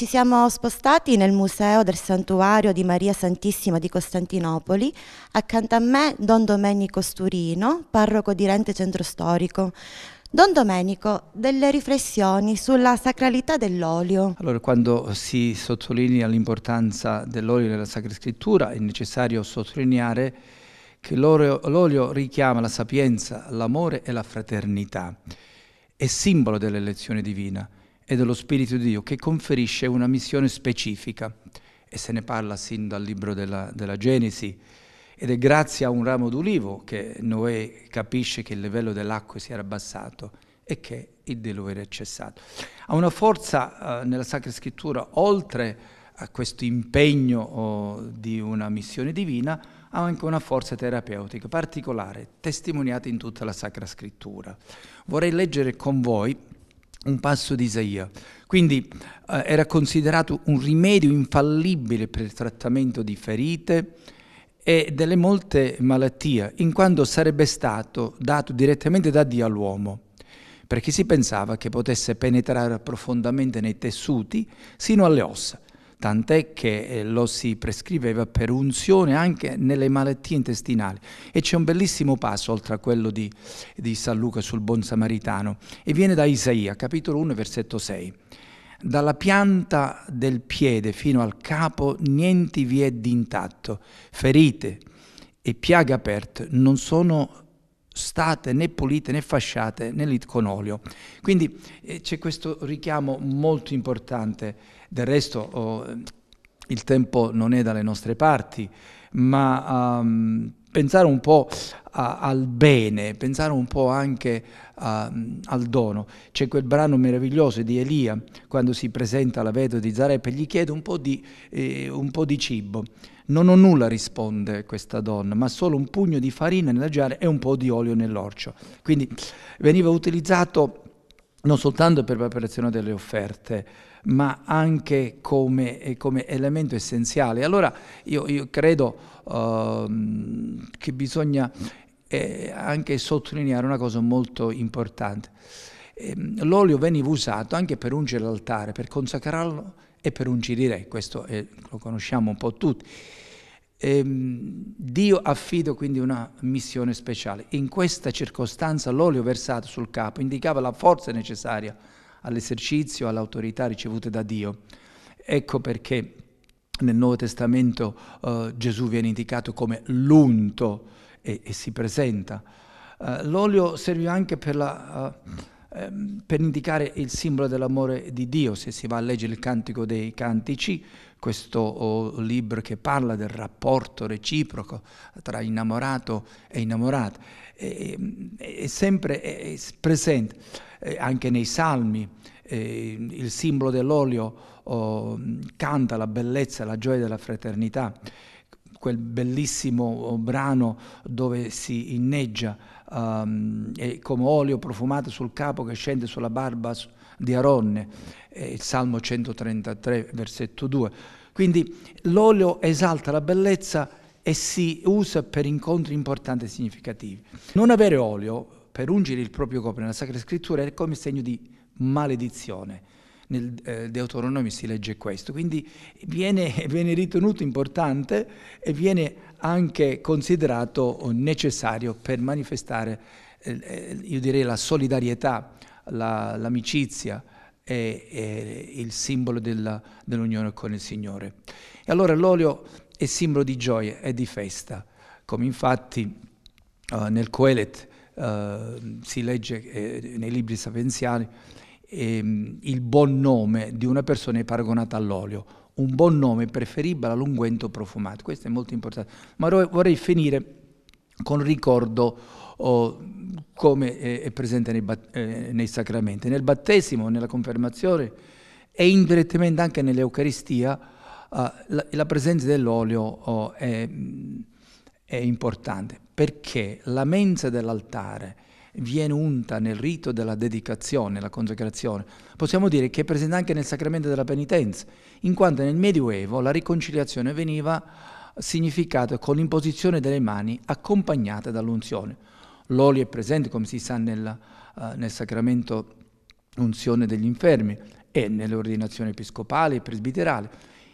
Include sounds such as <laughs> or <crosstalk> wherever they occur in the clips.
Ci siamo spostati nel museo del santuario di Maria Santissima di Costantinopoli, accanto a me Don Domenico Sturino, parroco di Rente Centro Storico. Don Domenico, delle riflessioni sulla sacralità dell'olio. Allora, quando si sottolinea l'importanza dell'olio nella Sacra Scrittura, è necessario sottolineare che l'olio richiama la sapienza, l'amore e la fraternità. È simbolo dell'elezione divina e dello Spirito di Dio che conferisce una missione specifica e se ne parla sin dal libro della, della Genesi ed è grazie a un ramo d'ulivo che Noè capisce che il livello dell'acqua si era abbassato e che il deluvio è cessato. Ha una forza eh, nella Sacra Scrittura, oltre a questo impegno oh, di una missione divina, ha anche una forza terapeutica particolare, testimoniata in tutta la Sacra Scrittura. Vorrei leggere con voi un passo di Isaia. Quindi eh, era considerato un rimedio infallibile per il trattamento di ferite e delle molte malattie, in quanto sarebbe stato dato direttamente da Dio all'uomo, perché si pensava che potesse penetrare profondamente nei tessuti sino alle ossa tant'è che eh, lo si prescriveva per unzione anche nelle malattie intestinali. E c'è un bellissimo passo oltre a quello di, di San Luca sul buon samaritano, e viene da Isaia, capitolo 1, versetto 6. Dalla pianta del piede fino al capo niente vi è d'intatto, ferite e piaghe aperte non sono state né pulite né fasciate né lit con olio. Quindi eh, c'è questo richiamo molto importante. Del resto oh, il tempo non è dalle nostre parti, ma um, pensare un po' a, al bene, pensare un po' anche a, ehm, al dono. C'è quel brano meraviglioso di Elia, quando si presenta alla vedova di Zarep e gli chiede un po' di, eh, un po di cibo. Non ho nulla, risponde questa donna, ma solo un pugno di farina nella giara e un po' di olio nell'orcio. Quindi veniva utilizzato non soltanto per la preparazione delle offerte, ma anche come, eh, come elemento essenziale. Allora io, io credo uh, che bisogna eh, anche sottolineare una cosa molto importante. Ehm, l'olio veniva usato anche per ungere l'altare, per consacrarlo e per un i questo è, eh, lo conosciamo un po' tutti. Ehm, Dio affido quindi una missione speciale. In questa circostanza l'olio versato sul capo indicava la forza necessaria all'esercizio, all'autorità ricevute da Dio. Ecco perché nel Nuovo Testamento eh, Gesù viene indicato come l'unto e, e si presenta. Eh, l'olio serviva anche per la... Eh, Ehm, per indicare il simbolo dell'amore di Dio, se si va a leggere il Cantico dei Cantici, questo oh, libro che parla del rapporto reciproco tra innamorato e innamorata, è, è, sempre è presente eh, anche nei salmi. Eh, il simbolo dell'olio oh, canta la bellezza, la gioia della fraternità quel bellissimo oh, brano dove si inneggia um, come olio profumato sul capo che scende sulla barba di Aronne, il Salmo 133, versetto 2. Quindi l'olio esalta la bellezza e si usa per incontri importanti e significativi. Non avere olio per ungere il proprio corpo nella Sacra Scrittura è come segno di maledizione nel eh, Deuteronomio si legge questo, quindi viene, <laughs> viene ritenuto importante e viene anche considerato necessario per manifestare, eh, eh io direi, la solidarietà, la, l'amicizia e, e, il simbolo della, dell'unione con il Signore. E allora l'olio è simbolo di gioia e di festa, come infatti eh, nel Coelet eh, si legge eh, nei libri sapienziali, ehm, il buon nome di una persona è paragonato all'olio. Un buon nome preferibile all'unguento profumato, questo è molto importante. Ma vorrei finire con ricordo oh, come è presente nei, eh, nei, sacramenti. Nel battesimo, nella confermazione e indirettamente anche nell'Eucaristia eh, la, la, presenza dell'olio oh, è, è importante perché la mensa dell'altare viene unta nel rito della dedicazione, la consacrazione, possiamo dire che è presente anche nel sacramento della penitenza, in quanto nel Medioevo la riconciliazione veniva significata con l'imposizione delle mani accompagnata dall'unzione. L'olio è presente, come si sa, nel, uh, nel sacramento unzione degli infermi e nelle ordinazioni episcopali e presbiterali.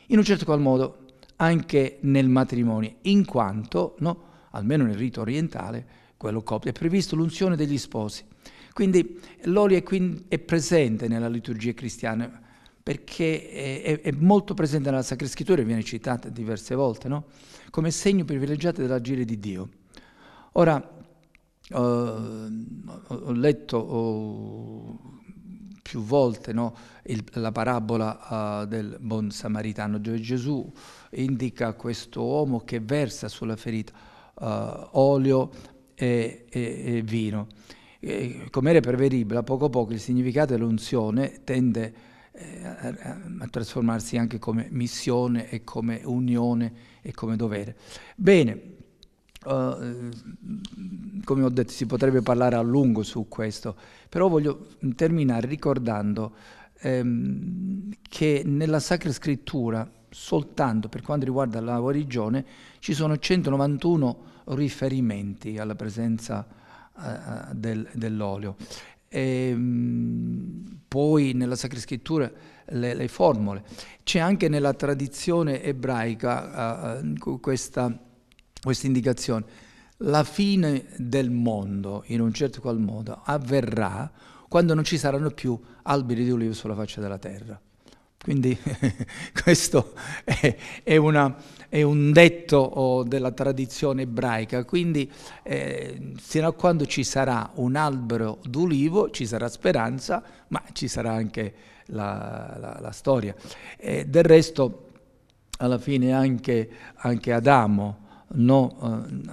In un certo qual modo anche nel matrimonio, in quanto, no, almeno nel rito orientale, quello copto, è previsto l'unzione degli sposi. Quindi l'olio è, quindi, è presente nella liturgia cristiana perché è, è, molto presente nella Sacra Scrittura, e viene citata diverse volte, no? come segno privilegiato dell'agire di Dio. Ora, eh, ho letto oh, più volte no, il, la parabola uh, del buon samaritano, dove Gesù indica questo uomo che versa sulla ferita uh, olio e, e, e vino. Come era prevedibile, a poco a poco il significato dell'unzione tende eh, a, a, a trasformarsi anche come missione e come unione e come dovere. Bene, Uh, come ho detto, si potrebbe parlare a lungo su questo, però voglio terminare ricordando ehm, che nella Sacra Scrittura soltanto per quanto riguarda la guarigione ci sono 191 riferimenti alla presenza uh, del, dell'olio. E, ehm, poi nella Sacra Scrittura le, le formule. C'è anche nella tradizione ebraica uh, questa, questa indicazione. La fine del mondo, in un certo qual modo, avverrà quando non ci saranno più alberi di olivo sulla faccia della terra. Quindi <laughs> questo è, è, una, è, un detto oh, della tradizione ebraica, quindi eh, fino a quando ci sarà un albero d'ulivo ci sarà speranza, ma ci sarà anche la, la, la storia. E del resto, alla fine anche, anche Adamo, no? Eh,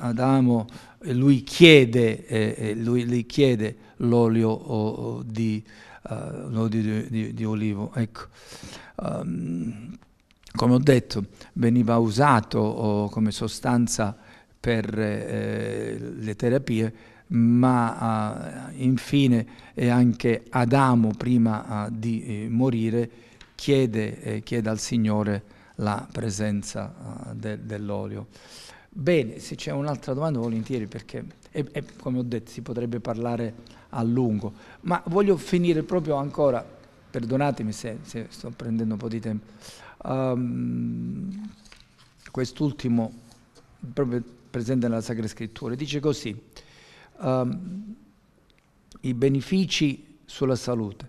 Adamo lui, chiede, eh, eh, lui, lui chiede l'olio oh, oh di uh, eh, l'olio di, di, di, olivo. Ecco. Um, come ho detto, veniva usato oh, come sostanza per eh, le terapie, ma uh, infine e anche Adamo, prima uh, di eh, morire, chiede, eh, chiede, al Signore la presenza uh, de dell'olio. Bene, se c'è un'altra domanda volentieri, perché è, è, come ho detto si potrebbe parlare a lungo. Ma voglio finire proprio ancora, perdonatemi se, se sto prendendo un po' di tempo, um, quest'ultimo, proprio presente nella Sacra Scrittura, dice così, um, i benefici sulla salute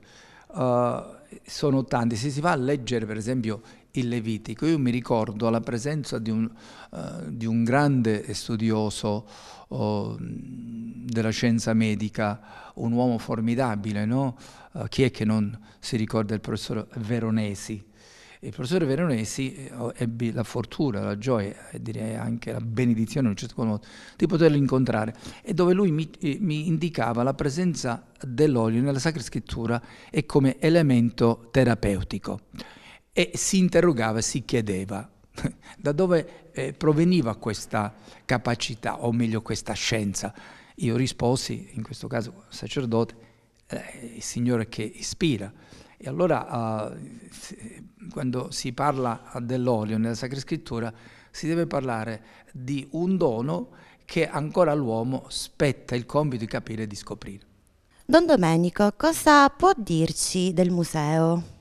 uh, sono tanti, se si va a leggere per esempio il Levitico. Io mi ricordo la presenza di un, uh, di un grande studioso uh, della scienza medica, un uomo formidabile, no? uh, chi è che non si ricorda il professor Veronesi? Il professor Veronesi eh, ebbe la fortuna, la gioia e direi anche la benedizione in un certo modo di poterlo incontrare e dove lui mi, mi indicava la presenza dell'olio nella Sacra Scrittura e come elemento terapeutico e si interrogava, si chiedeva <laughs> da dove eh, proveniva questa capacità, o meglio questa scienza. Io risposi, in questo caso sacerdote, eh, il Signore che ispira. E allora eh, quando si parla dell'olio nella Sacra Scrittura si deve parlare di un dono che ancora l'uomo spetta il compito di capire e di scoprire. Don Domenico, cosa può dirci del museo?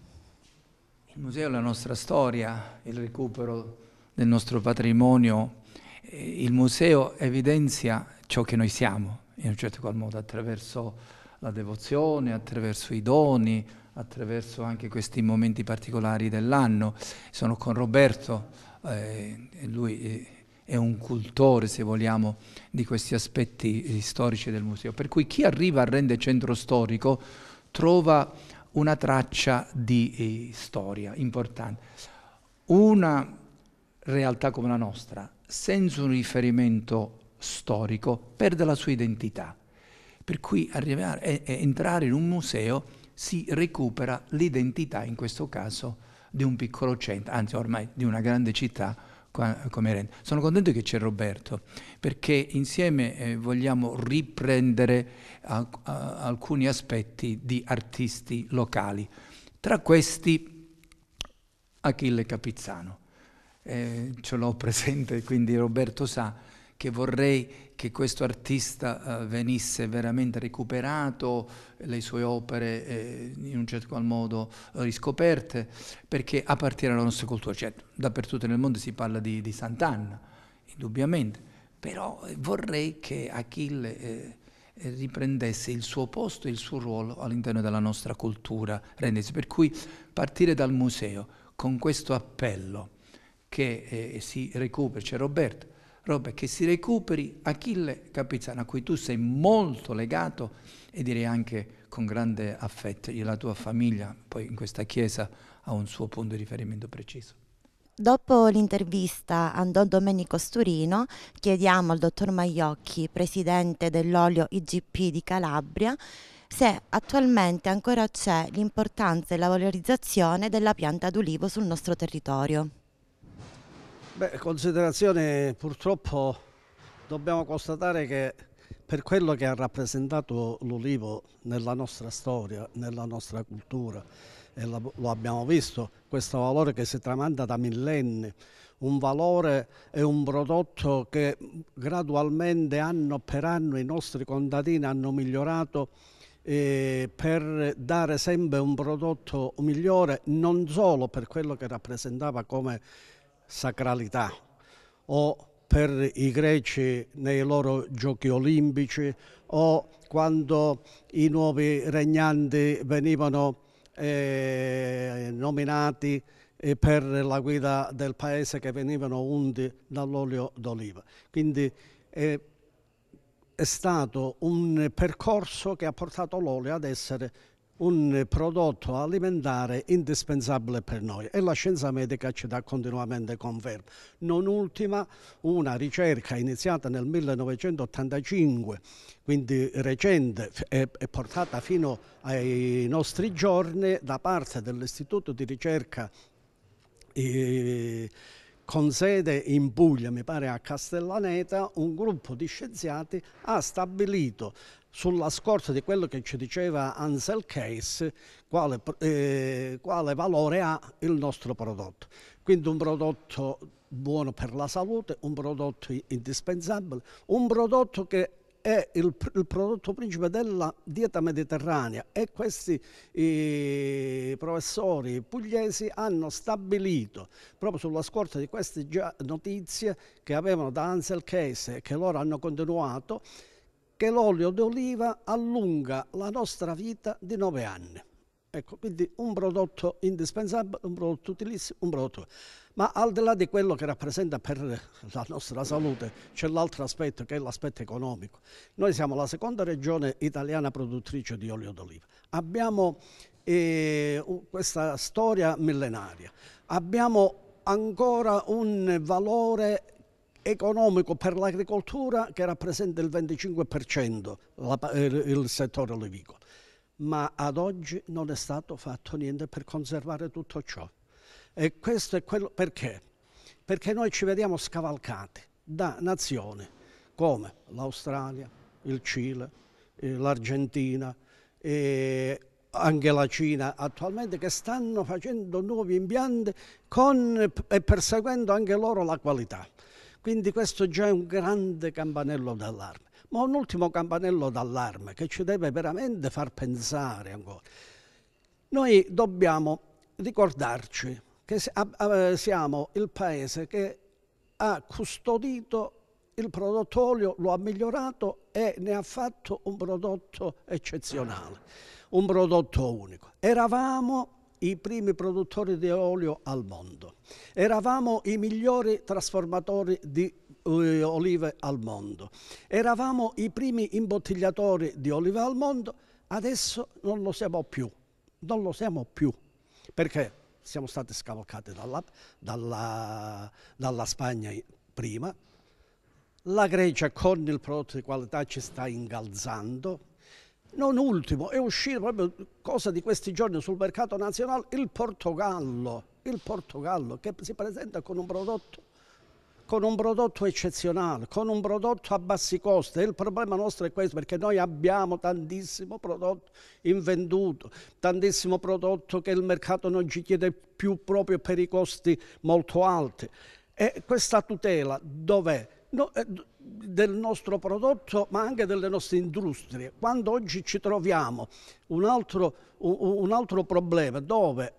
Il museo è la nostra storia, il recupero del nostro patrimonio. Eh, il museo evidenzia ciò che noi siamo, in un certo qual modo, attraverso la devozione, attraverso i doni, attraverso anche questi momenti particolari dell'anno. Sono con Roberto, eh, lui eh, è un cultore, se vogliamo, di questi aspetti eh, storici del museo. Per cui chi arriva a Rende Centro Storico trova una traccia di eh, storia importante. Una realtà come la nostra, senza un riferimento storico, perde la sua identità. Per cui arrivare, e, entrare in un museo si recupera l'identità, in questo caso, di un piccolo centro, anzi ormai di una grande città qua, come rende. Sono contento che c'è Roberto, perché insieme eh, vogliamo riprendere a, a, alcuni aspetti di artisti locali. Tra questi Achille Capizzano. Eh, ce l'ho <laughs> presente, quindi Roberto sa che vorrei che questo artista eh, venisse veramente recuperato, le sue opere eh, in un certo qual modo eh, riscoperte, perché appartiene alla nostra cultura. Cioè, dappertutto nel mondo si parla di, di Sant'Anna, indubbiamente, però vorrei che Achille... riprendesse il suo posto e il suo ruolo all'interno della nostra cultura rendese. Per cui partire dal museo con questo appello che eh, si recupera, c'è Roberto, Robe, che si recuperi Achille Capizzano, a cui tu sei molto legato e direi anche con grande affetto. E La tua famiglia poi in questa chiesa ha un suo punto di riferimento preciso. Dopo l'intervista a Don Domenico Sturino chiediamo al dottor Maiocchi, presidente dell'olio IGP di Calabria, se attualmente ancora c'è l'importanza e la valorizzazione della pianta d'ulivo sul nostro territorio. Beh, considerazione purtroppo dobbiamo constatare che per quello che ha rappresentato l'olivo nella nostra storia, nella nostra cultura, e lo abbiamo visto, questo valore che si tramanda da millenni, un valore e un prodotto che gradualmente anno per anno i nostri contadini hanno migliorato eh, per dare sempre un prodotto migliore non solo per quello che rappresentava come sacralità o per i greci nei loro giochi olimpici o quando i nuovi regnanti venivano eh, nominati eh, per la guida del paese che venivano unti dall'olio d'oliva. Quindi eh, è stato un percorso che ha portato l'olio ad essere un prodotto alimentare indispensabile per noi e la scienza medica ci dà continuamente conferma. Non ultima una ricerca iniziata nel 1985, quindi recente e portata fino ai nostri giorni da parte dell'Istituto di ricerca eh, con sede in Puglia, mi pare a Castellaneta, un gruppo di scienziati ha stabilito sulla scorta di quello che ci diceva Ansel Case, quale, eh, quale valore ha il nostro prodotto. Quindi un prodotto buono per la salute, un prodotto indispensabile, un prodotto che è il, il, prodotto principe della dieta mediterranea e questi professori pugliesi hanno stabilito, proprio sulla scorta di queste notizie che avevano da Ansel Case e che loro hanno continuato, che l'olio d'oliva allunga la nostra vita di 9 anni. Ecco, quindi un prodotto indispensabile, un prodotto utilissimo, un prodotto. Ma al di là di quello che rappresenta per la nostra salute, c'è l'altro aspetto che è l'aspetto economico. Noi siamo la seconda regione italiana produttrice di olio d'oliva. Abbiamo eh, questa storia millenaria. Abbiamo ancora un valore economico per l'agricoltura che rappresenta il 25% la, eh, il settore olivicolo. Ma ad oggi non è stato fatto niente per conservare tutto ciò. E questo è quello perché? Perché noi ci vediamo scavalcati da nazioni come l'Australia, il Cile, eh, l'Argentina, anche la Cina attualmente che stanno facendo nuovi impianti con, e perseguendo anche loro la qualità. Quindi questo già è un grande campanello d'allarme. Ma un ultimo campanello d'allarme che ci deve veramente far pensare ancora. Noi dobbiamo ricordarci che siamo il paese che ha custodito il prodotto olio, lo ha migliorato e ne ha fatto un prodotto eccezionale, un prodotto unico. Eravamo i primi produttori di olio al mondo. Eravamo i migliori trasformatori di eh, olive al mondo. Eravamo i primi imbottigliatori di olive al mondo. Adesso non lo siamo più. Non lo siamo più. Perché? Siamo stati scavalcati dalla, dalla, dalla Spagna prima. La Grecia con il prodotto di qualità ci sta ingalzando non ultimo, è uscito proprio cosa di questi giorni sul mercato nazionale il Portogallo, il Portogallo che si presenta con un prodotto con un prodotto eccezionale, con un prodotto a bassi costi. Il problema nostro è questo perché noi abbiamo tantissimo prodotto invenduto, tantissimo prodotto che il mercato non ci chiede più proprio per i costi molto alti. E questa tutela dov'è? No, eh, del nostro prodotto ma anche delle nostre industrie. Quando oggi ci troviamo un altro, un altro problema dove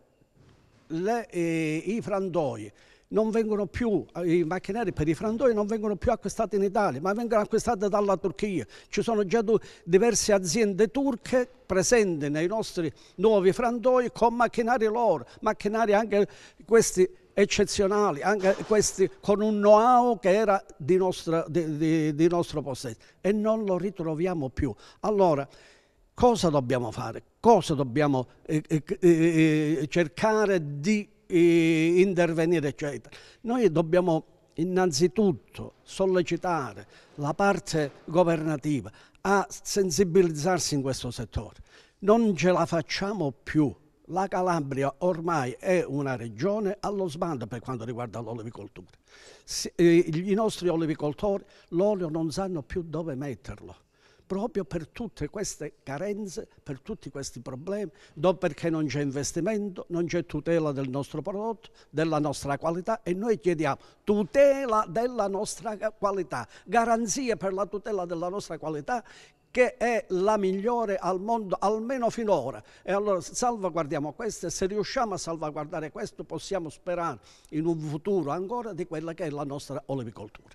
le, eh, i frantoi non vengono più, eh, i macchinari per i frantoi non vengono più acquistati in Italia, ma vengono acquistati dalla Turchia. Ci sono già diverse aziende turche presenti nei nostri nuovi frantoi con macchinari loro, macchinari anche questi eccezionali, anche questi con un know-how che era di, nostra, di, di, di nostro possesso e non lo ritroviamo più. Allora, cosa dobbiamo fare? Cosa dobbiamo eh, eh, eh, eh cercare di eh, intervenire, eccetera? Noi dobbiamo innanzitutto sollecitare la parte governativa a sensibilizzarsi in questo settore. Non ce la facciamo più la Calabria ormai è una regione allo sbando per quanto riguarda l'olivicoltura. Eh, I nostri olivicoltori l'olio non sanno più dove metterlo, proprio per tutte queste carenze, per tutti questi problemi, perché non c'è investimento, non c'è tutela del nostro prodotto, della nostra qualità e noi chiediamo tutela della nostra qualità, garanzie per la tutela della nostra qualità che è la migliore al mondo, almeno finora. E allora salvaguardiamo questo e se riusciamo a salvaguardare questo possiamo sperare in un futuro ancora di quella che è la nostra olivicoltura.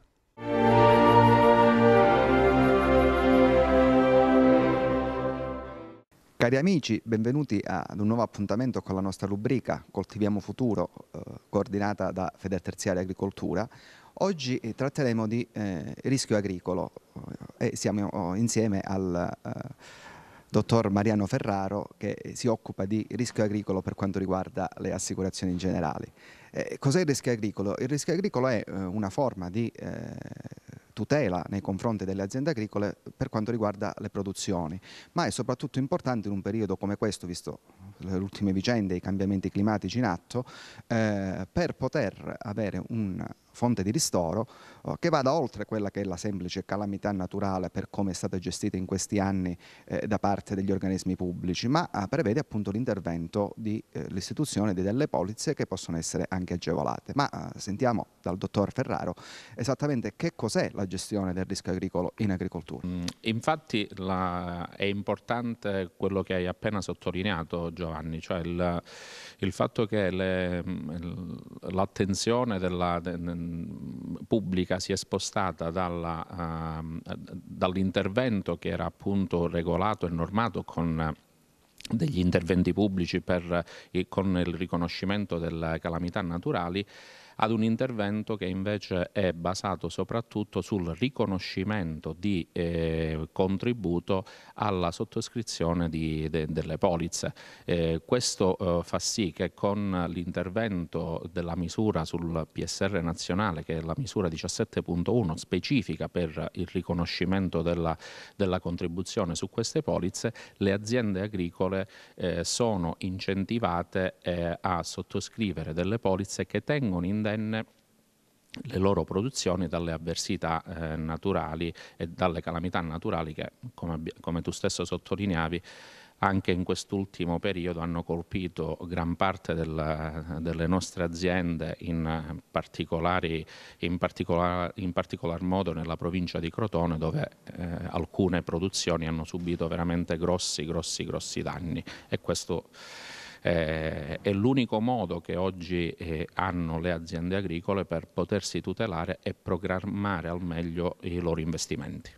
Cari amici, benvenuti ad un nuovo appuntamento con la nostra rubrica Coltiviamo Futuro, eh, coordinata da Federterziaria Agricoltura. Oggi eh, tratteremo di eh, rischio agricolo eh, e siamo oh, insieme al eh, dottor Mariano Ferraro che si occupa di rischio agricolo per quanto riguarda le assicurazioni generali. Eh, cos'è il rischio agricolo? Il rischio agricolo è eh, una forma di tutela nei confronti delle aziende agricole per quanto riguarda le produzioni, ma è soprattutto importante in un periodo come questo, visto le ultime vicende, i cambiamenti climatici in atto, eh, per poter avere una fonte di ristoro che vada oltre quella che è la semplice calamità naturale per come è stata gestita in questi anni eh, da parte degli organismi pubblici, ma ah, prevede appunto l'intervento dell'istituzione eh, delle polizze che possono essere anche agevolate. Ma eh, sentiamo dal dottor Ferraro esattamente che cos'è la gestione del rischio agricolo in agricoltura. Mm, infatti la, è importante quello che hai appena sottolineato Giovanni, cioè il, il fatto che mm, l'attenzione de, pubblica politica si è spostata ehm, dall'intervento che era appunto regolato e normato con eh, degli interventi pubblici per, eh, con il riconoscimento delle calamità naturali ad un intervento che invece è basato soprattutto sul riconoscimento di eh, contributo alla sottoscrizione di, de, delle polizze. Eh, questo eh, fa sì che con l'intervento della misura sul PSR nazionale, che è la misura 17.1 specifica per il riconoscimento della, della, contribuzione su queste polizze, le aziende agricole eh, sono incentivate eh, a sottoscrivere delle polizze che tengono in indenne le loro produzioni dalle avversità eh, naturali e dalle calamità naturali che, come, come tu stesso sottolineavi, anche in quest'ultimo periodo hanno colpito gran parte del, delle nostre aziende, in, in, particolar, in, particolar, modo nella provincia di Crotone, dove eh, alcune produzioni hanno subito veramente grossi, grossi, grossi danni. E questo eh, è l'unico modo che oggi eh, hanno le aziende agricole per potersi tutelare e programmare al meglio i loro investimenti.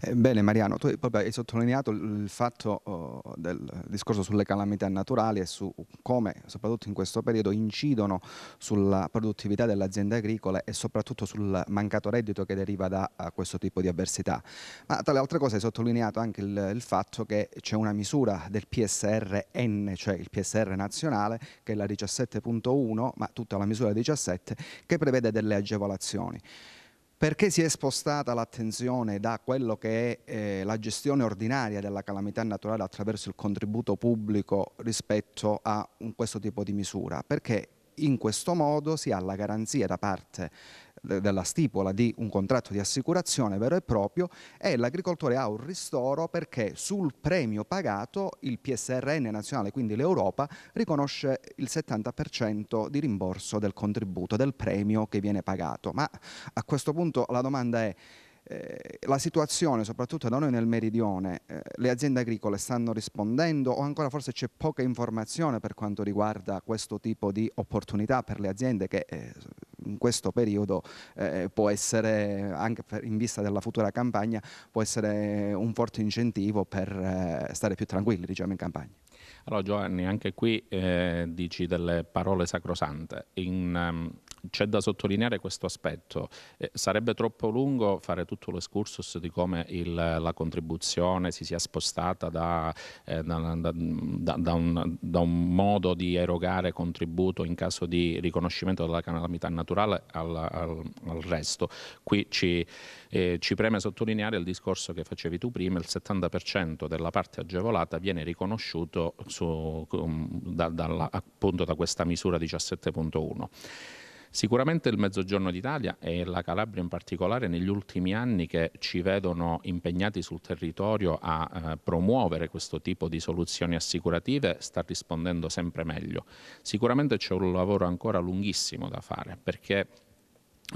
Eh, bene Mariano, tu hai sottolineato il fatto oh, del discorso sulle calamità naturali e su come soprattutto in questo periodo incidono sulla produttività delle aziende agricole e soprattutto sul mancato reddito che deriva da eh, questo tipo di avversità. Ma tra le altre cose hai sottolineato anche il, il fatto che c'è una misura del PSRN, cioè il PSR nazionale, che è la 17.1, ma tutta la misura 17, che prevede delle agevolazioni perché si è spostata l'attenzione da quello che è eh, la gestione ordinaria della calamità naturale attraverso il contributo pubblico rispetto a un, questo tipo di misura? Perché in questo modo si ha la garanzia da parte della stipula di un contratto di assicurazione vero e proprio e l'agricoltore ha un ristoro perché sul premio pagato il PSRN nazionale, quindi l'Europa, riconosce il 70% di rimborso del contributo, del premio che viene pagato. Ma a questo punto la domanda è eh, la situazione, soprattutto da noi nel meridione, eh, le aziende agricole stanno rispondendo o ancora forse c'è poca informazione per quanto riguarda questo tipo di opportunità per le aziende che eh, in questo periodo eh, può essere, anche in vista della futura campagna, può essere un forte incentivo per eh, stare più tranquilli diciamo, in campagna. Allora Giovanni, anche qui eh, dici delle parole sacrosante. In, um, c'è da sottolineare questo aspetto. Eh, sarebbe troppo lungo fare tutto l'escursus di come il, la contribuzione si sia spostata da, eh, da, da, da, un, da un modo di erogare contributo in caso di riconoscimento della calamità naturale al, al, al resto. Qui ci, eh, ci, preme sottolineare il discorso che facevi tu prima, il 70% della parte agevolata viene riconosciuto suo, da, dalla, appunto da questa misura 17.1. Sicuramente il Mezzogiorno d'Italia e la Calabria in particolare negli ultimi anni che ci vedono impegnati sul territorio a eh, promuovere questo tipo di soluzioni assicurative sta rispondendo sempre meglio. Sicuramente c'è un lavoro ancora lunghissimo da fare perché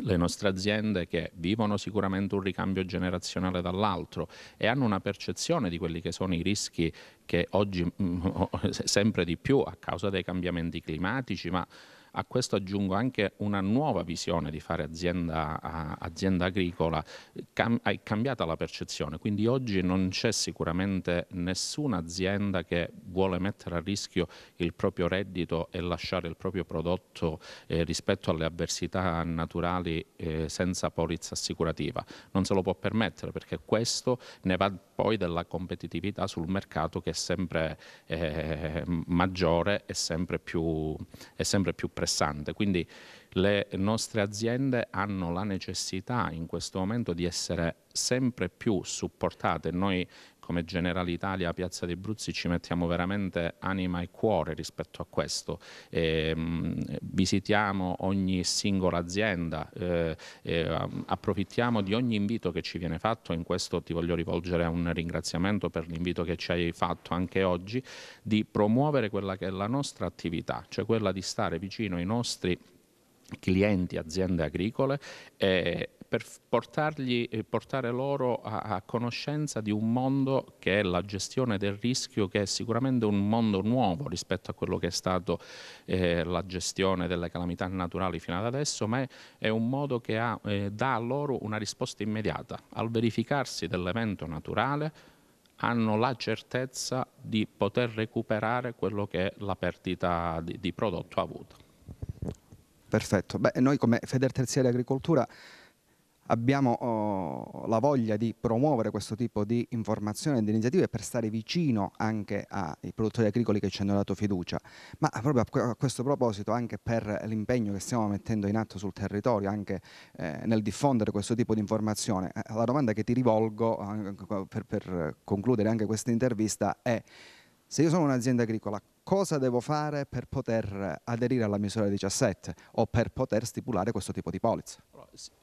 le nostre aziende che vivono sicuramente un ricambio generazionale dall'altro e hanno una percezione di quelli che sono i rischi che oggi mm, <laughs> sempre di più a causa dei cambiamenti climatici, ma a questo aggiungo anche una nuova visione di fare azienda, azienda agricola, cam è cambiata la percezione, quindi oggi non c'è sicuramente nessuna azienda che vuole mettere a rischio il proprio reddito e lasciare il proprio prodotto eh, rispetto alle avversità naturali eh, senza polizza assicurativa. Non se lo può permettere perché questo ne va poi della competitività sul mercato che è sempre eh, maggiore e sempre più, è sempre più pressante. Quindi le nostre aziende hanno la necessità in questo momento di essere sempre più supportate. Noi come General Italia, Piazza dei Bruzzi, ci mettiamo veramente anima e cuore rispetto a questo. E, ehm, mh, visitiamo ogni singola azienda, eh, eh, approfittiamo di ogni invito che ci viene fatto, in questo ti voglio rivolgere un ringraziamento per l'invito che ci hai fatto anche oggi, di promuovere quella che è la nostra attività, cioè quella di stare vicino ai nostri clienti, aziende agricole e, per portargli, portare loro a, a, conoscenza di un mondo che è la gestione del rischio, che è sicuramente un mondo nuovo rispetto a quello che è stato eh, la gestione delle calamità naturali fino ad adesso, ma è, è un modo che ha, eh, dà a loro una risposta immediata. Al verificarsi dell'evento naturale hanno la certezza di poter recuperare quello che è la perdita di, di prodotto avuta. Perfetto. Beh, noi come Feder Terziaria Agricoltura abbiamo oh, la voglia di promuovere questo tipo di informazione e di iniziative per stare vicino anche ai produttori agricoli che ci hanno dato fiducia, ma proprio a questo proposito anche per l'impegno che stiamo mettendo in atto sul territorio, anche eh, nel diffondere questo tipo di informazione, eh, la domanda che ti rivolgo per, per concludere anche questa intervista è se io sono un'azienda agricola cosa devo fare per poter aderire alla misura 17 o per poter stipulare questo tipo di polizza?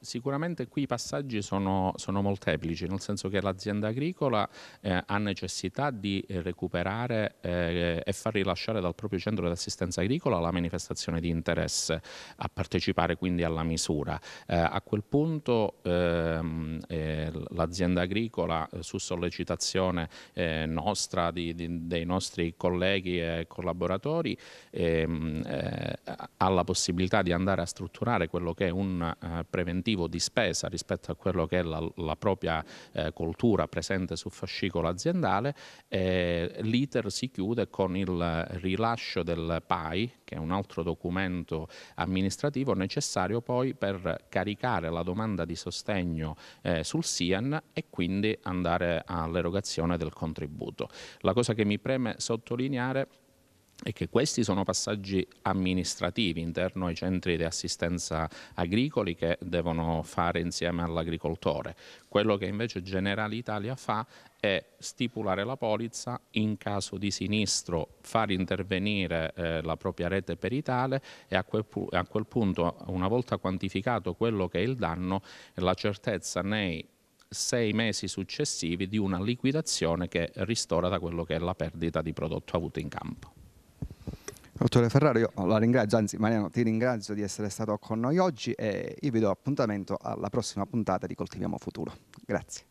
Sicuramente qui i passaggi sono, sono, molteplici, nel senso che l'azienda agricola eh, ha necessità di recuperare eh, e far rilasciare dal proprio centro di assistenza agricola la manifestazione di interesse a partecipare quindi alla misura. Eh, a quel punto ehm, eh, l'azienda agricola eh, su sollecitazione eh, nostra, di, di, dei nostri colleghi e collaboratori, ehm, ha la possibilità di andare a strutturare quello che è un eh, preventivo di spesa rispetto a quello che è la, la propria eh, coltura presente sul fascicolo aziendale, eh, l'iter si chiude con il rilascio del PAI, che è un altro documento amministrativo necessario poi per caricare la domanda di sostegno eh, sul SIAN e quindi andare all'erogazione del contributo. La cosa che mi preme sottolineare è che questi sono passaggi amministrativi interno ai centri di assistenza agricoli che devono fare insieme all'agricoltore. Quello che invece Italia fa è stipulare la polizza, in caso di sinistro far intervenire eh, la propria rete peritale e a quel, a quel punto, una volta quantificato quello che è il danno, la certezza nei sei mesi successivi di una liquidazione che ristora da quello che è la perdita di prodotto avuto in campo. Dottore Ferrario, la ringrazio, anzi Mariano ti ringrazio di essere stato con noi oggi e io vi do appuntamento alla prossima puntata di Coltiviamo Futuro. Grazie.